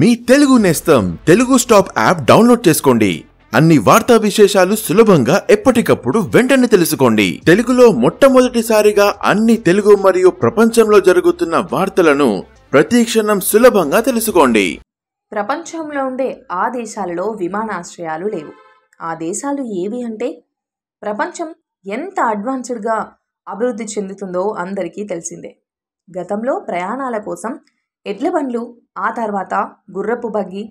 మీ తెలుగు నేస్తం Telugu stop app download చేసుకోండి అన్ని వార్తా విశేషాలు సులభంగా ఎప్పటికప్పుడు వెంటనే తెలుసుకోండి తెలుగులో మొట్టమొదటిసారిగా అన్ని తెలుగు మరియు ప్రపంచంలో జరుగుతున్న వార్తలను ప్రతీక్షణం సులభంగా తెలుసుకోండి ప్రపంచంలో ఉండే ఆ దేశాలలో విమానాశ్రయాలు లేవు ఆ దేశాలు ఏవి అంటే ప్రపంచం ఎంత అడ్వాన్స్డ్గా అభివృద్ధి చెందుతుందో అందరికీ తెలిసిందే గతంలో ప్రయాణాల కోసం ఎడ్ల బండ్లు ఆ తర్వాత గుర్రపు బగ్గి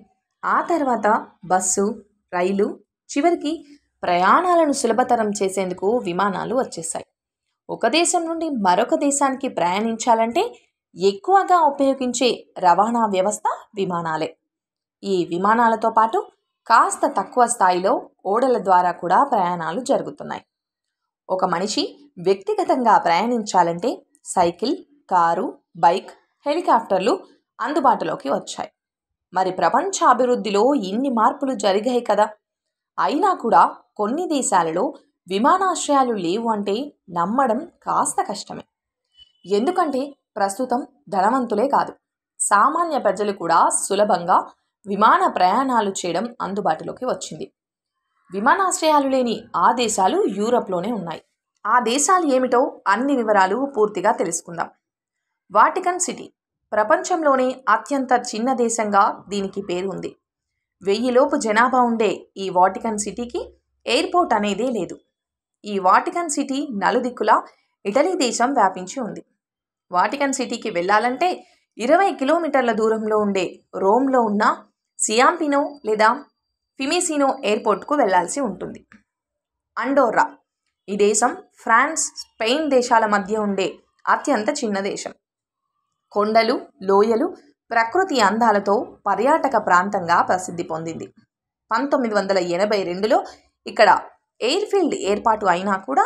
ఆ తర్వాత బస్సు రైలు చివరికి ప్రయాణాలను సులభతరం చేసేందుకు విమానాలు వచ్చేసాయి ఒక దేశం నుండి మరొక దేశానికి ప్రయాణించాలంటే ఎక్కువగా ఉపయోగించే రవాణా వ్యవస్థ విమానాలే ఈ విమానాలతో పాటు కాస్త తక్కువ స్థాయిలో ఓడల ద్వారా కూడా ప్రయాణాలు జరుగుతున్నాయి ఒక మనిషి వ్యక్తిగతంగా ప్రయాణించాలంటే సైకిల్ కారు బైక్ హెలికాప్టర్లు అందుబాటులోకి వచ్చాయి మరి ప్రపంచ అభివృద్ధిలో ఇన్ని మార్పులు జరిగాయి కదా అయినా కూడా కొన్ని దేశాలలో విమానాశ్రయాలు లేవు అంటే నమ్మడం కాస్త కష్టమే ఎందుకంటే ప్రస్తుతం ధనవంతులే కాదు సామాన్య ప్రజలు కూడా సులభంగా విమాన ప్రయాణాలు చేయడం అందుబాటులోకి వచ్చింది విమానాశ్రయాలు లేని ఆ దేశాలు యూరప్లోనే ఉన్నాయి ఆ దేశాలు ఏమిటో అన్ని వివరాలు పూర్తిగా తెలుసుకుందాం వాటికన్ సిటీ ప్రపంచంలోనే అత్యంత చిన్న దేశంగా దీనికి పేరు ఉంది వెయ్యిలోపు జనాభా ఉండే ఈ వాటికన్ సిటీకి ఎయిర్పోర్ట్ అనేదే లేదు ఈ వాటికన్ సిటీ నలుదిక్కులా ఇటలీ దేశం వ్యాపించి ఉంది వాటికన్ సిటీకి వెళ్ళాలంటే ఇరవై కిలోమీటర్ల దూరంలో ఉండే రోమ్లో ఉన్న సియాంపినో లేదా ఫిమిసినో ఎయిర్పోర్ట్కు వెళ్లాల్సి ఉంటుంది అండోర్రా ఈ దేశం ఫ్రాన్స్ స్పెయిన్ దేశాల మధ్య ఉండే అత్యంత చిన్న దేశం కొండలు లోయలు ప్రకృతి అందాలతో పర్యాటక ప్రాంతంగా ప్రసిద్ధి పొందింది పంతొమ్మిది వందల ఎనభై రెండులో ఇక్కడ ఎయిర్ఫీల్డ్ ఏర్పాటు అయినా కూడా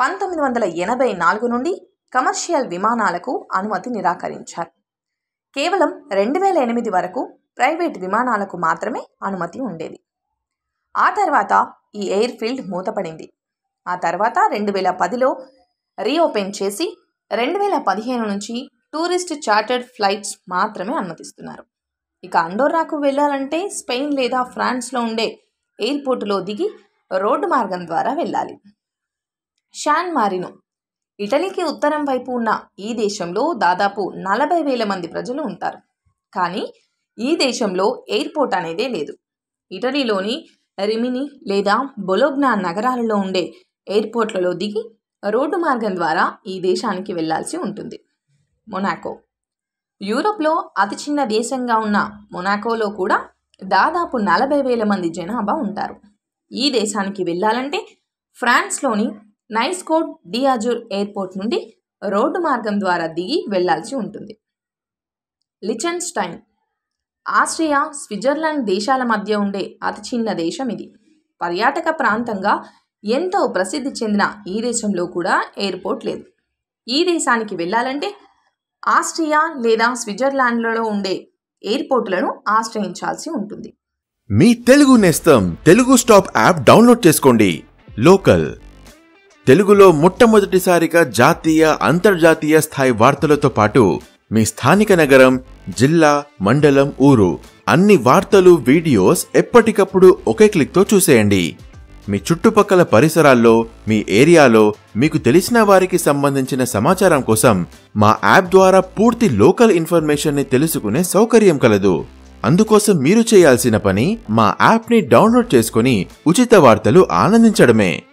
పంతొమ్మిది వందల ఎనభై నాలుగు నుండి కమర్షియల్ విమానాలకు అనుమతి నిరాకరించారు కేవలం రెండు వేల ఎనిమిది వరకు ప్రైవేట్ విమానాలకు మాత్రమే అనుమతి ఉండేది ఆ తర్వాత ఈ ఎయిర్ఫీల్డ్ మూతపడింది ఆ తర్వాత రెండు వేల పదిలో రీఓపెన్ చేసి రెండు వేల పదిహేను నుంచి టూరిస్ట్ చార్టర్డ్ ఫ్లైట్స్ మాత్రమే అనుమతిస్తున్నారు ఇక అండోరాకు వెళ్ళాలంటే స్పెయిన్ లేదా ఫ్రాన్స్లో ఉండే ఎయిర్పోర్టులో దిగి రోడ్డు మార్గం ద్వారా వెళ్ళాలి షాన్ మారినో ఇటలీకి ఉత్తరం వైపు ఉన్న ఈ దేశంలో దాదాపు నలభై వేల మంది ప్రజలు ఉంటారు కానీ ఈ దేశంలో ఎయిర్పోర్ట్ అనేదే లేదు ఇటలీలోని రిమిని లేదా బొలోగ్నా నగరాలలో ఉండే ఎయిర్పోర్ట్లలో దిగి రోడ్డు మార్గం ద్వారా ఈ దేశానికి వెళ్లాల్సి ఉంటుంది మొనాకో యూరోప్లో అతి చిన్న దేశంగా ఉన్న మొనాకోలో కూడా దాదాపు నలభై వేల మంది జనాభా ఉంటారు ఈ దేశానికి వెళ్ళాలంటే ఫ్రాన్స్లోని నైస్కోట్ డియాజూర్ ఎయిర్పోర్ట్ నుండి రోడ్డు మార్గం ద్వారా దిగి వెళ్లాల్సి ఉంటుంది లిచెన్స్టైన్ ఆస్ట్రియా స్విట్జర్లాండ్ దేశాల మధ్య ఉండే అతి చిన్న దేశం ఇది పర్యాటక ప్రాంతంగా ఎంతో ప్రసిద్ధి చెందిన ఈ దేశంలో కూడా ఎయిర్పోర్ట్ లేదు ఈ దేశానికి వెళ్ళాలంటే ఆస్ట్రియా లేదా స్విట్జర్లాండ్లలో ఉండే ఎయిర్పోర్టులను ఆశ్రయించాల్సి ఉంటుంది మీ తెలుగు నేస్తం తెలుగు స్టాప్ యాప్ డౌన్లోడ్ చేసుకోండి లోకల్ తెలుగులో మొట్టమొదటిసారిగా జాతీయ అంతర్జాతీయ స్థాయి వార్తలతో పాటు మీ స్థానిక నగరం జిల్లా మండలం ఊరు అన్ని వార్తలు వీడియోస్ ఎప్పటికప్పుడు ఒకే క్లిక్తో చూసేయండి మీ చుట్టుపక్కల పరిసరాల్లో మీ ఏరియాలో మీకు తెలిసిన వారికి సంబంధించిన సమాచారం కోసం మా యాప్ ద్వారా పూర్తి లోకల్ ఇన్ఫర్మేషన్ని తెలుసుకునే సౌకర్యం కలదు అందుకోసం మీరు చేయాల్సిన పని మా యాప్ని డౌన్లోడ్ చేసుకుని ఉచిత వార్తలు ఆనందించడమే